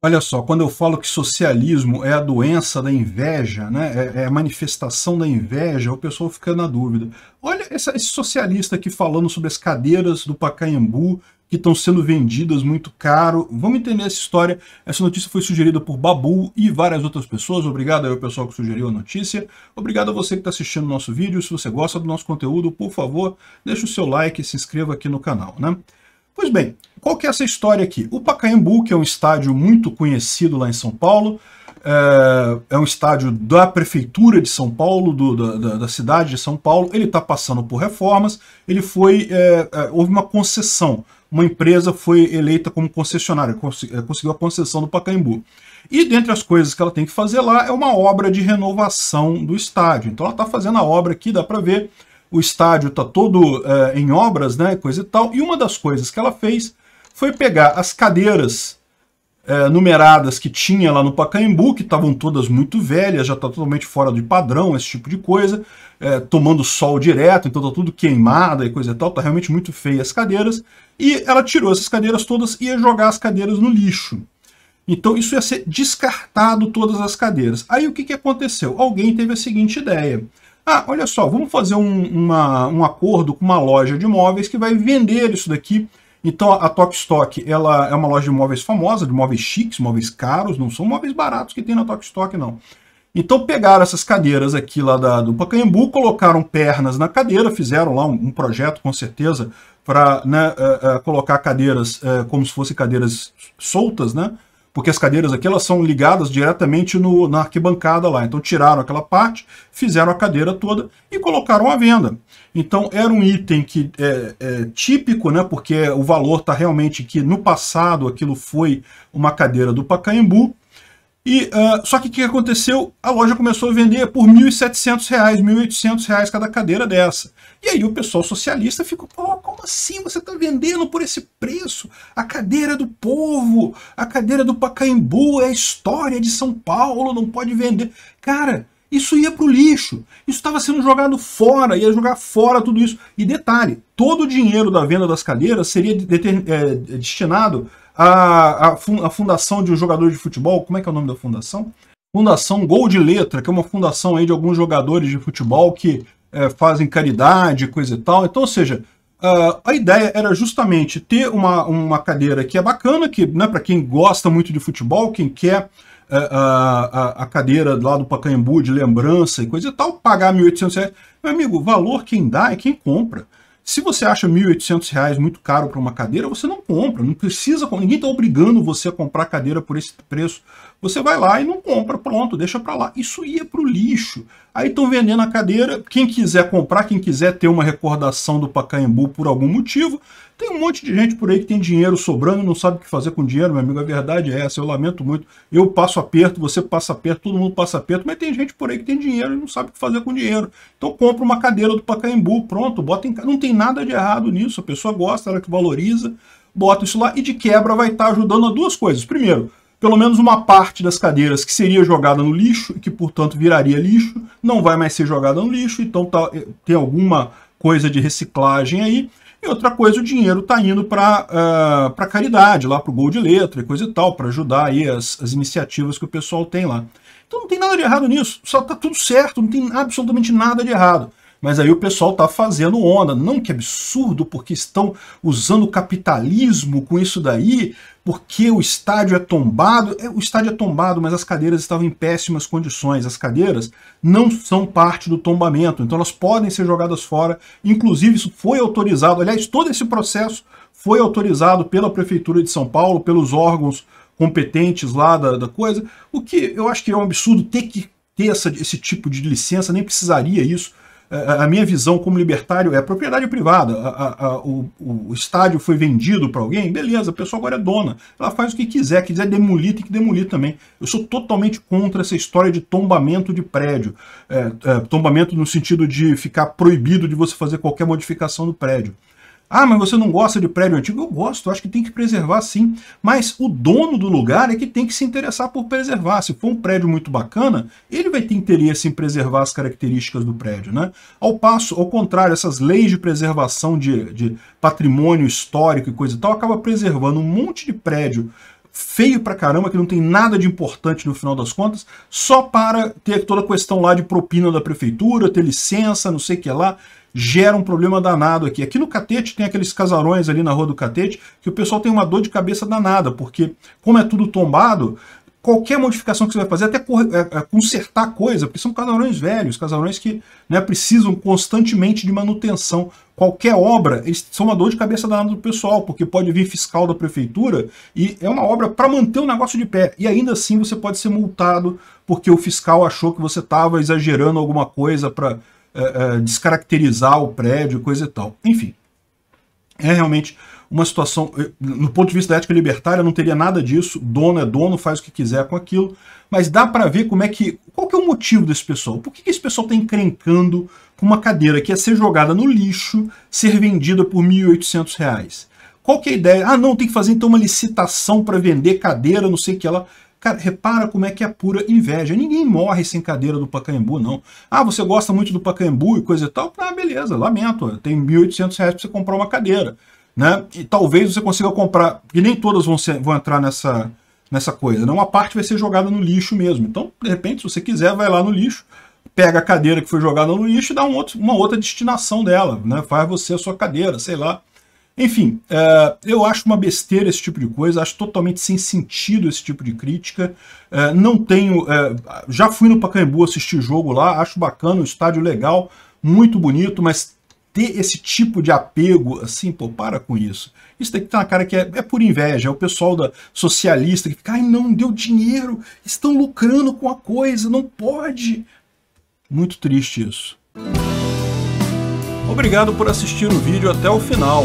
Olha só, quando eu falo que socialismo é a doença da inveja, né? É, é, a manifestação da inveja, o pessoal fica na dúvida. Olha essa, esse socialista aqui falando sobre as cadeiras do Pacaembu que estão sendo vendidas muito caro. Vamos entender essa história. Essa notícia foi sugerida por Babu e várias outras pessoas. Obrigado ao pessoal que sugeriu a notícia. Obrigado a você que está assistindo o nosso vídeo. Se você gosta do nosso conteúdo, por favor, deixe o seu like e se inscreva aqui no canal. Né? Pois bem, qual que é essa história aqui? O Pacaembu, que é um estádio muito conhecido lá em São Paulo, é, é um estádio da prefeitura de São Paulo, do, da, da, cidade de São Paulo. Ele está passando por reformas. Ele foi é, é, houve uma concessão. Uma empresa foi eleita como concessionária, cons é, conseguiu a concessão do Pacaembu. E dentre as coisas que ela tem que fazer lá é uma obra de renovação do estádio. Então ela está fazendo a obra aqui, dá para ver o estádio está todo é, em obras, né, coisa e tal. E uma das coisas que ela fez foi pegar as cadeiras é, numeradas que tinha lá no Pacaembu, que estavam todas muito velhas, já está totalmente fora do padrão, esse tipo de coisa, é, tomando sol direto, então está tudo queimada e coisa e tal, está realmente muito feia as cadeiras. E ela tirou essas cadeiras todas e ia jogar as cadeiras no lixo. Então isso ia ser descartado todas as cadeiras. Aí o que, que aconteceu? Alguém teve a seguinte ideia. Ah, olha só, vamos fazer um, uma, um acordo com uma loja de imóveis que vai vender isso daqui. Então a Stock ela é uma loja de imóveis famosa, de móveis chiques, móveis caros, não são móveis baratos que tem na Stock não. Então pegaram essas cadeiras aqui lá da, do Pacaembu, colocaram pernas na cadeira, fizeram lá um, um projeto com certeza para né, uh, uh, colocar cadeiras uh, como se fossem cadeiras soltas, né? porque as cadeiras aqui elas são ligadas diretamente no, na arquibancada lá. Então tiraram aquela parte, fizeram a cadeira toda e colocaram à venda. Então era um item que é, é típico, né, porque o valor está realmente que no passado aquilo foi uma cadeira do Pacaembu, e, uh, só que o que aconteceu? A loja começou a vender por R$ 1.700, R$ 1.800 cada cadeira dessa. E aí o pessoal socialista ficou, pô, como assim você está vendendo por esse preço? A cadeira é do povo, a cadeira do Pacaembu, é a história de São Paulo, não pode vender. Cara, isso ia para o lixo. Isso estava sendo jogado fora, ia jogar fora tudo isso. E detalhe, todo o dinheiro da venda das cadeiras seria é, destinado à, a fundação de um jogador de futebol. Como é que é o nome da fundação? Fundação Gol de Letra, que é uma fundação aí de alguns jogadores de futebol que é, fazem caridade, coisa e tal. Então, ou seja, Uh, a ideia era justamente ter uma, uma cadeira que é bacana, que né, para quem gosta muito de futebol, quem quer uh, a, cadeira lá do Pacaembu de lembrança e coisa e tal, pagar R$ 1.800. Meu amigo, o valor quem dá é quem compra. Se você acha R$ 1.800 muito caro para uma cadeira, você não compra, não precisa, ninguém está obrigando você a comprar cadeira por esse preço. Você vai lá e não compra, pronto, deixa para lá. Isso ia é para o lixo. Aí estão vendendo a cadeira, quem quiser comprar, quem quiser ter uma recordação do Pacaembu por algum motivo, tem um monte de gente por aí que tem dinheiro sobrando e não sabe o que fazer com dinheiro, meu amigo, a verdade é essa, eu lamento muito. Eu passo aperto, você passa aperto, todo mundo passa aperto, mas tem gente por aí que tem dinheiro e não sabe o que fazer com dinheiro. Então compra uma cadeira do Pacaembu, pronto, bota em casa. Não tem nada de errado nisso, a pessoa gosta, ela que valoriza, bota isso lá e de quebra vai estar tá ajudando a duas coisas. Primeiro, pelo menos uma parte das cadeiras que seria jogada no lixo e que, portanto, viraria lixo, não vai mais ser jogada no lixo, então tá, eh, tem alguma coisa de reciclagem aí. E outra coisa, o dinheiro está indo para uh, ah, caridade, lá para o Gol de Letra e coisa e tal, para ajudar aí as, as iniciativas que o pessoal tem lá. Então não tem nada de errado nisso, só está tudo certo, não tem absolutamente nada de errado. Mas aí o pessoal tá fazendo onda. Não, que absurdo, porque estão usando o capitalismo com isso daí, porque o estádio é tombado. É, o estádio é tombado, mas as cadeiras estavam em péssimas condições. As cadeiras não são parte do tombamento, então elas podem ser jogadas fora. Inclusive, isso foi autorizado. Aliás, todo esse processo foi autorizado pela Prefeitura de São Paulo, pelos órgãos competentes lá da, da coisa, o que eu acho que é um absurdo ter que ter essa, esse tipo de licença, nem precisaria isso, a minha visão como libertário é propriedade privada. A, a, o, o, estádio foi vendido para alguém, beleza, a pessoa agora é dona. Ela faz o que quiser, quiser demolir, tem que demolir também. Eu sou totalmente contra essa história de tombamento de prédio. É, é, tombamento no sentido de ficar proibido de você fazer qualquer modificação do prédio. Ah, mas você não gosta de prédio antigo? Eu gosto, acho que tem que preservar sim. Mas o dono do lugar é que tem que se interessar por preservar. Se for um prédio muito bacana, ele vai ter interesse em preservar as características do prédio. Né? Ao passo, ao contrário, essas leis de preservação de, de patrimônio histórico e coisa e tal, acaba preservando um monte de prédio feio pra caramba, que não tem nada de importante no final das contas, só para ter toda a questão lá de propina da prefeitura, ter licença, não sei o que lá, gera um problema danado aqui. Aqui no Catete tem aqueles casarões ali na Rua do Catete, que o pessoal tem uma dor de cabeça danada, porque como é tudo tombado, qualquer modificação que você vai fazer, até é, é, consertar coisa, porque são casarões velhos, casarões que né, precisam constantemente de manutenção. Qualquer obra, eles são uma dor de cabeça danada do pessoal, porque pode vir fiscal da prefeitura e é uma obra para manter o negócio de pé. E ainda assim você pode ser multado porque o fiscal achou que você estava exagerando alguma coisa para é, é, descaracterizar o prédio, coisa e tal. Enfim, é realmente uma situação, eh, no ponto de vista da ética libertária, não teria nada disso, dono é dono, faz o que quiser com aquilo, mas dá para ver como é que, qual que é o motivo desse pessoal, por que, que esse pessoal está encrencando com uma cadeira que ia é ser jogada no lixo, ser vendida por R$ 1.800? Qual que é a ideia? Ah, não, tem que fazer então uma licitação para vender cadeira, não sei o que ela. Cara, repara como é que é pura inveja. Ninguém morre sem cadeira do Pacaembu, não. Ah, você gosta muito do Pacaembu e coisa e tal? Ah, beleza, lamento. Tem R$ 1.800 para você comprar uma cadeira. Né? E talvez você consiga comprar, e nem todas vão, ser, vão entrar nessa, nessa coisa. Né? Uma parte vai ser jogada no lixo mesmo. Então, de repente, se você quiser, vai lá no lixo, pega a cadeira que foi jogada no lixo e dá um outro, uma outra destinação dela. Né? Faz você a sua cadeira, sei lá. Enfim, uh, eu acho uma besteira esse tipo de coisa, acho totalmente sem sentido esse tipo de crítica. Uh, não tenho. Uh, já fui no Pacaembu assistir jogo lá, acho bacana, um estádio legal, muito bonito, mas ter esse tipo de apego, assim, pô, para com isso. Isso tem que estar na cara que é, é por inveja, é o pessoal da socialista que fica, ai não, deu dinheiro, estão lucrando com a coisa, não pode. Muito triste isso. Obrigado por assistir o vídeo até o final.